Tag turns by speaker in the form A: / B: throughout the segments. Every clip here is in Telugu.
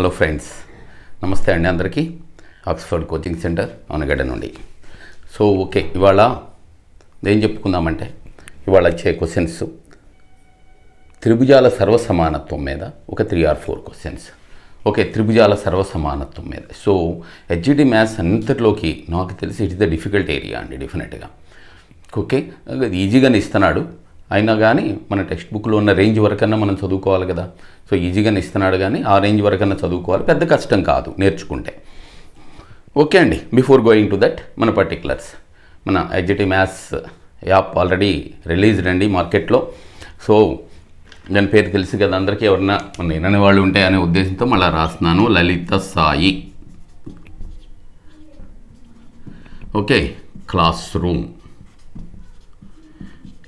A: హలో ఫ్రెండ్స్ నమస్తే అండి అందరికీ ఆక్స్ఫర్డ్ కోచింగ్ సెంటర్ అనగడ్డ నుండి సో ఓకే ఇవాళ ఏం చెప్పుకుందామంటే ఇవాళ వచ్చే క్వశ్చన్స్ త్రిభుజాల సర్వసమానత్వం మీద ఒక three or four questions okay త్రిభుజాల సర్వసమానత్వం మీద సో హెచ్జిడి మ్యాథ్స్ అంతటిలోకి నాకు తెలిసి ఇట్స్ ద డిఫికల్ట్ ఏరియా అండి డెఫినెట్గా ఓకే ఈజీగానే ఇస్తున్నాడు అయినా కానీ మన టెక్స్ట్ బుక్లో ఉన్న రేంజ్ వరకన్నా మనం చదువుకోవాలి కదా సో ఈజీగానే ఇస్తున్నాడు కానీ ఆ రేంజ్ వరకన్నా చదువుకోవాలి పెద్ద కష్టం కాదు నేర్చుకుంటే ఓకే అండి బిఫోర్ గోయింగ్ టు దట్ మన పర్టికులర్స్ మన ఎగ్జిటి మ్యాథ్స్ యాప్ ఆల్రెడీ రిలీజ్డ్ అండి మార్కెట్లో సో దాని పేరు తెలుసు కదా అందరికీ ఎవరన్నా మన వినని వాళ్ళు ఉంటే అనే ఉద్దేశంతో మళ్ళీ రాస్తున్నాను Lalitha Sai okay classroom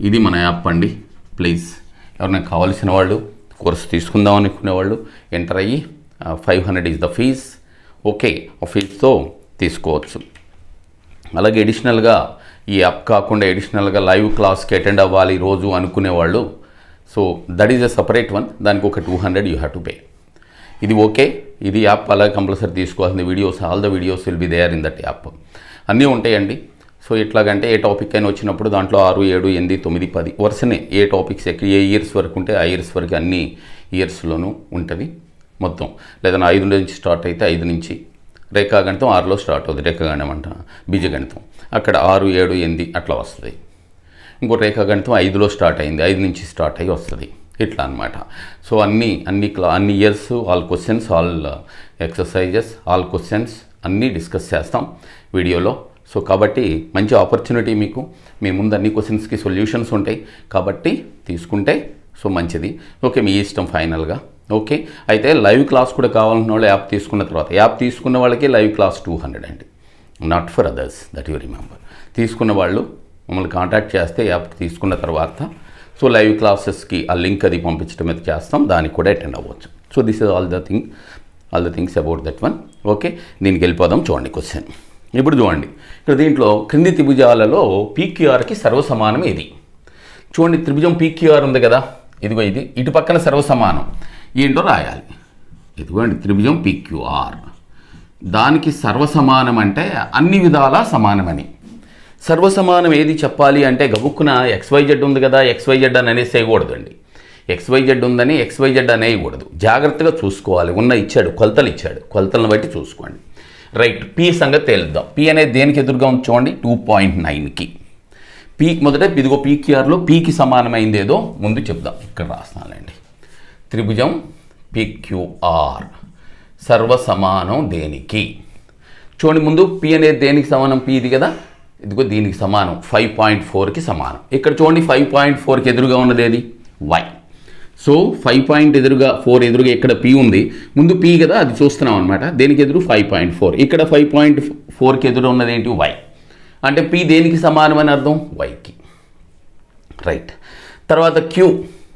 A: ఇది మన యాప్ అండి ప్లీజ్ ఎవరైనా కావాల్సిన వాళ్ళు కోర్స్ తీసుకుందాం అనుకునేవాళ్ళు ఎంటర్ అయ్యి five hundred is the fees okay ఆ ఫీజ్తో తీసుకోవచ్చు అలాగే ఎడిషనల్గా ఈ యాప్ కాకుండా ఎడిషనల్గా లైవ్ క్లాస్కి అటెండ్ అవ్వాలి రోజు అనుకునేవాళ్ళు so that is a separate one దానికి ఒక two hundred you have to pay ఇది ఓకే ఇది యాప్ అలాగే కంపల్సరీ తీసుకోవాల్సింది videos all the videos will be there in that app అన్నీ ఉంటాయండి సో ఎట్లాగంటే ఏ టాపిక్ అయినా వచ్చినప్పుడు దాంట్లో ఆరు ఏడు ఎనిమిది తొమ్మిది పది వరుసనే ఏ టాపిక్స్ ఎక్కడ ఏ ఇయర్స్ వరకు ఉంటే ఆ ఇయర్స్ వరకు అన్ని ఇయర్స్లోనూ ఉంటుంది మొత్తం లేదా ఐదు నుంచి స్టార్ట్ అయితే ఐదు నుంచి రేఖాగణితం ఆరులో స్టార్ట్ అవుతుంది రేఖాగణం అంట బీజగణితం అక్కడ ఆరు ఏడు ఎనిమిది అట్లా వస్తుంది ఇంకో రేఖాగణితం ఐదులో స్టార్ట్ అయింది ఐదు నుంచి స్టార్ట్ అయ్యి వస్తుంది ఇట్లా అనమాట సో అన్ని అన్ని క్లా అన్ని years all questions all exercises all questions అన్నీ డిస్కస్ చేస్తాం వీడియోలో సో కాబట్టి మంచి ఆపర్చునిటీ మీకు మీ ముందు అన్ని క్వశ్చన్స్కి సొల్యూషన్స్ ఉంటాయి కాబట్టి తీసుకుంటే సో మంచిది ఓకే మీ ఇష్టం ఫైనల్గా ఓకే అయితే లైవ్ క్లాస్ కూడా కావాలనుకున్న వాళ్ళు యాప్ తీసుకున్న తర్వాత యాప్ తీసుకున్న వాళ్ళకి లైవ్ క్లాస్ టూ హండ్రెడ్ అండి not for others that you remember తీసుకున్న వాళ్ళు మమ్మల్ని కాంటాక్ట్ చేస్తే యాప్ తీసుకున్న తర్వాత సో లైవ్ క్లాసెస్కి ఆ లింక్ అది పంపించడం అయితే చేస్తాం దానికి కూడా అటెండ్ అవ్వచ్చు so this is all the thing all the things about that one okay దీనికి వెళ్ళిపోదాం చూడండి క్వశ్చన్ ఇప్పుడు చూడండి ఇక్కడ దీంట్లో క్రింది త్రిభుజాలలో పీక్యూఆర్కి సర్వసమానం ఇది చూడండి త్రిభుజం పీక్యూఆర్ ఉంది కదా ఇదిగో ఇది ఇటు పక్కన సర్వసమానం ఏంటో రాయాలి ఇదిగోండి త్రిభుజం పీక్యూఆర్ దానికి సర్వసమానం అంటే అన్ని విధాలా సమానమని సర్వసమానం ఏది చెప్పాలి అంటే గబుక్కున ఎక్స్వైజెడ్ ఉంది కదా ఎక్స్వైజెడ్ అని అండి ఎక్స్వైజెడ్ ఉందని ఎక్స్వైజెడ్ అనేయకూడదు జాగ్రత్తగా చూసుకోవాలి ఉన్న ఇచ్చాడు కొలతలు ఇచ్చాడు కొలతలను బట్టి చూసుకోండి రైట్ పి సంగతి తేలుద్దాం పి అనేది దేనికి ఎదురుగా ఉంది చూడండి టూ పాయింట్ నైన్కి పీక్ మొదట ఇదిగో పీక్యూఆర్లో పీకి సమానమైంది ఏదో ముందు చెప్దాం ఇక్కడ అండి త్రిభుజం పీక్యూఆర్ సర్వ సమానం దేనికి చూడండి ముందు పి అనేది దేనికి సమానం పి ఇది కదా ఇదిగో దీనికి సమానం ఫైవ్ పాయింట్ ఫోర్కి సమానం ఇక్కడ చూడండి ఫైవ్ పాయింట్ ఫోర్కి ఎదురుగా ఉన్నది ఏది వై సో ఫైవ్ పాయింట్ ఎదురుగా ఫోర్ ఎదురుగా ఇక్కడ పీ ఉంది ముందు పీ కదా అది చూస్తున్నాం అనమాట దేనికి ఎదురు ఫైవ్ పాయింట్ ఫోర్ ఇక్కడ ఫైవ్ పాయింట్ ఫోర్కి ఎదురు ఉన్నది ఏంటి వై అంటే పీ దేనికి సమానం అని అర్థం వైకి రైట్ తర్వాత క్యూ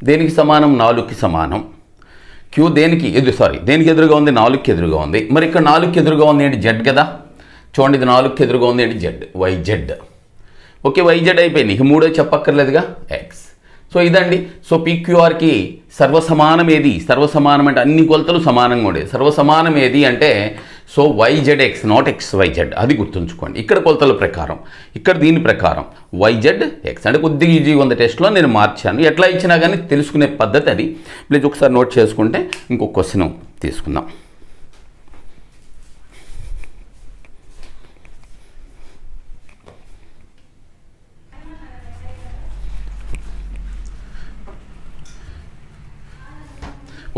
A: దేనికి సమానం నాలుగుకి సమానం క్యూ దేనికి ఎదురు సారీ దేనికి ఎదురుగా ఉంది నాలుగుకి ఎదురుగా ఉంది మరి ఇక్కడ నాలుగుకి ఎదురుగా ఉంది ఏంటి జెడ్ కదా చూడండి ఇది నాలుగుకి ఎదురుగా ఉంది ఏంటి జెడ్ వైజెడ్ ఓకే వైజెడ్ అయిపోయింది ఇక మూడో చెప్పక్కర్లేదుగా ఎక్స్ సో ఇదండి సో పీక్యూఆర్కి సర్వసమానం ఏది సర్వసమానం అంటే అన్ని కొలతలు సమానంగా ఉండేది సర్వసమానం ఏది అంటే so Y Z X not X Y Z అది గుర్తుంచుకోండి ఇక్కడ కొలతల ప్రకారం ఇక్కడ దీని ప్రకారం వైజెడ్ ఎక్స్ అంటే కొద్దిగా ఈజీ ఉంది టెస్ట్లో నేను మార్చాను ఎట్లా ఇచ్చినా కానీ తెలుసుకునే పద్ధతి అది ప్లీజ్ ఒకసారి నోట్ చేసుకుంటే ఇంకొక క్వశ్చన్ తీసుకుందాం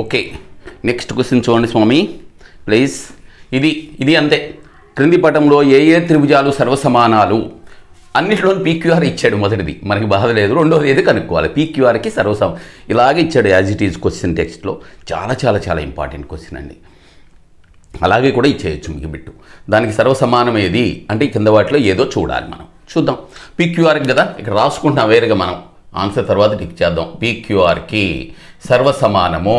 A: ఓకే నెక్స్ట్ క్వశ్చన్ చూడండి స్వామి ప్లీజ్ ఇది ఇది అంతే క్రింది పటంలో ఏ ఏ త్రిభుజాలు సర్వసమానాలు అన్నిట్లో పీక్యూఆర్ ఇచ్చాడు మొదటిది మనకి బాధ లేదు రెండోది ఏది కనుక్కోవాలి పీక్యూఆర్కి సర్వసమ ఇలాగే ఇచ్చాడు యాజ్ ఇట్ ఈజ్ క్వశ్చన్ టెక్స్ట్లో చాలా చాలా చాలా ఇంపార్టెంట్ క్వశ్చన్ అండి అలాగే కూడా ఇచ్చేయచ్చు మీకు బిట్టు దానికి సర్వసమానమేది అంటే కింద వాటిలో ఏదో చూడాలి మనం చూద్దాం పీక్యూఆర్కి కదా ఇక్కడ రాసుకుంటాం వేరుగా మనం ఆన్సర్ తర్వాత టిక్ చేద్దాం పీక్యూఆర్కి సర్వసమానము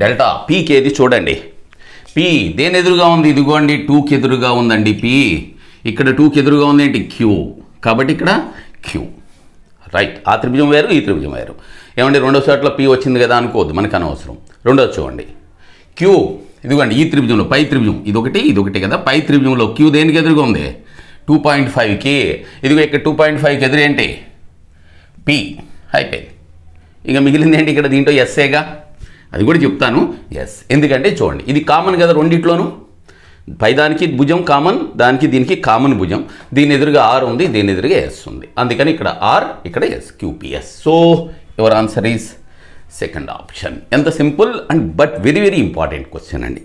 A: డెల్టా పీకి ఏది చూడండి పి దేని ఎదురుగా ఉంది ఇదిగోండి టూకి ఎదురుగా ఉందండి పి ఇక్కడ టూకి ఎదురుగా ఉంది ఏంటి క్యూ కాబట్టి ఇక్కడ క్యూ రైట్ ఆ త్రిభుజం వేరు ఈ త్రిభుజం వేరు ఏమండి రెండో చోట్లో పి వచ్చింది కదా అనుకోవద్దు మనకు అనవసరం రెండో చూడండి క్యూ ఇదిగోండి ఈ త్రిభుజంలో పై త్రిభుజం ఇది ఒకటి కదా పై త్రిభుజంలో క్యూ దేనికి ఎదురుగా ఉంది టూ పాయింట్ ఫైవ్కి ఇదిగో ఇక్కడ టూ పాయింట్ ఫైవ్కి ఎదురేంటి పి అయిపోయింది ఇంకా మిగిలింది ఏంటి ఇక్కడ దీంట్లో ఎస్ఏగా అది కూడా చెప్తాను ఎస్ ఎందుకంటే చూడండి ఇది కామన్ కదా రెండిట్లోనూ పైదానికి భుజం కామన్ దానికి దీనికి కామన్ భుజం దీని ఎదురుగా ఆర్ ఉంది దీని ఎదురుగా ఎస్ ఉంది అందుకని ఇక్కడ ఆర్ ఇక్కడ S QPS so your answer is second option ఎంత simple and but very very important question అండి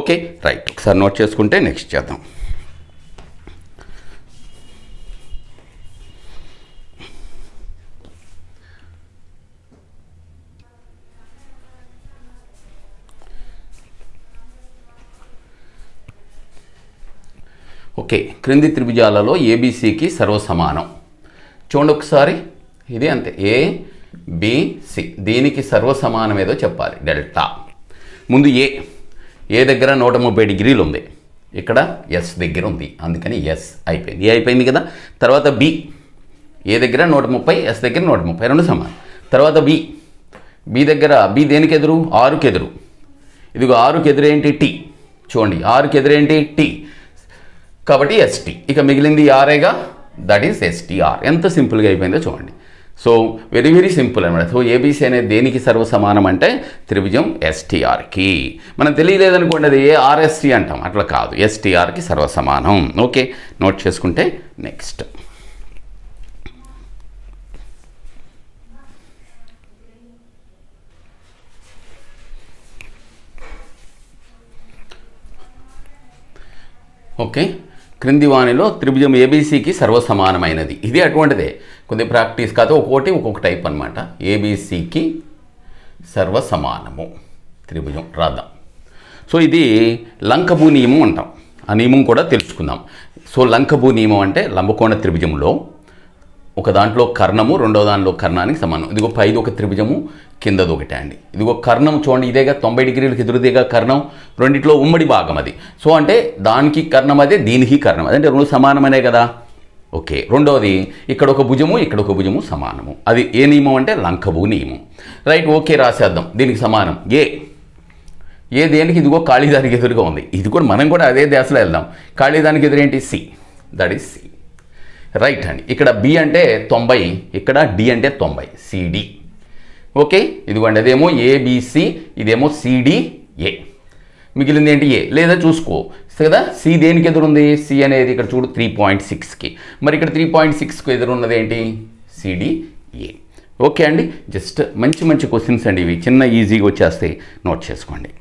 A: ఓకే రైట్ ఒకసారి నోట్ చేసుకుంటే నెక్స్ట్ చేద్దాం ఓకే క్రింది త్రిభుజాలలో ఏబీసీకి సర్వసమానం చూడండి ఒకసారి ఇది అంతే ఏ బిసి దీనికి సర్వసమానం ఏదో చెప్పాలి డెల్టా ముందు ఏ ఏ దగ్గర నూట ముప్పై డిగ్రీలు ఉంది ఇక్కడ ఎస్ దగ్గర ఉంది అందుకని ఎస్ అయిపోయింది ఏ అయిపోయింది కదా తర్వాత బి ఏ దగ్గర నూట ముప్పై ఎస్ దగ్గర నూట ముప్పై రెండు సమానం తర్వాత బి బి దగ్గర బి దేనికి ఎదురు ఆరుకి ఎదురు ఇదిగో ఆరుకి ఎదురేంటి టీ చూడండి ఆరుకి ఎదురేంటి టీ కాబట్టి ఎస్టీ ఇక మిగిలింది ఆర్ఏగా దట్ ఈస్ ఎస్టీఆర్ ఎంత సింపుల్గా అయిపోయిందో చూడండి సో వెరీ వెరీ సింపుల్ అనమాట సో ఏబీసీ అనేది దేనికి సర్వ సమానం అంటే త్రిభుజం ఎస్టీఆర్కి మనం తెలియలేదనుకోండి అది ఏ ఆర్ఎస్టీ అంటాం అట్లా కాదు ఎస్టీఆర్కి సర్వసమానం ఓకే నోట్ చేసుకుంటే నెక్స్ట్ ఓకే క్రింది వాణిలో త్రిభుజం ఏబీసీకి సర్వసమానమైనది ఇది అటువంటిదే కొన్ని ప్రాక్టీస్ కాదు ఒక్కోటి ఒక్కొక్క టైప్ అనమాట ఏబీసీకి సర్వసమానము త్రిభుజం రాద్దాం సో ఇది లంకభూ నియమం అంటాం ఆ నియమం కూడా తెలుసుకుందాం సో లంకభూ నియమం అంటే లంబకోణ త్రిభుజంలో ఒక దాంట్లో కర్ణము రెండో దానిలో కర్ణానికి సమానం ఇదిగో పైది ఒక త్రిభుజము కిందది ఒకటి అండి ఇదిగో కర్ణం చూడండి ఇదేగా తొంభై డిగ్రీలకు ఎదురుదేగా కర్ణం రెండిట్లో ఉమ్మడి భాగం అది సో అంటే దానికి కర్ణం అదే దీనికి కర్ణం అదే అంటే రెండు సమానమనే కదా ఓకే రెండవది ఇక్కడ ఒక భుజము ఇక్కడ ఒక భుజము సమానము అది ఏ నియమం అంటే లంకభు నియమం రైట్ ఓకే రాసేద్దాం దీనికి సమానం ఏ ఏ దేనికి ఇదిగో ఖాళీదానికి ఎదురుగా ఉంది ఇది కూడా మనం కూడా అదే దేశలో వెళ్దాం ఖాళీదానికి ఎదురేంటి C that is C right అండి ఇక్కడ బి అంటే తొంభై ఇక్కడ డి అంటే తొంభై సిడి ఓకే ఇదిగోండి అదేమో ఏబిసి ఇదేమో సిడిఏ మిగిలింది ఏంటి ఏ లేదా చూసుకో కదా సి దేనికి ఎదురుంది సి అనేది ఇక్కడ చూడు త్రీ పాయింట్ సిక్స్కి మరి ఇక్కడ త్రీ పాయింట్ సిక్స్కి ఎదురున్నది ఏంటి సిడిఏ ఓకే అండి జస్ట్ మంచి మంచి క్వశ్చన్స్ అండి ఇవి చిన్న ఈజీగా వచ్చేస్తే నోట్ చేసుకోండి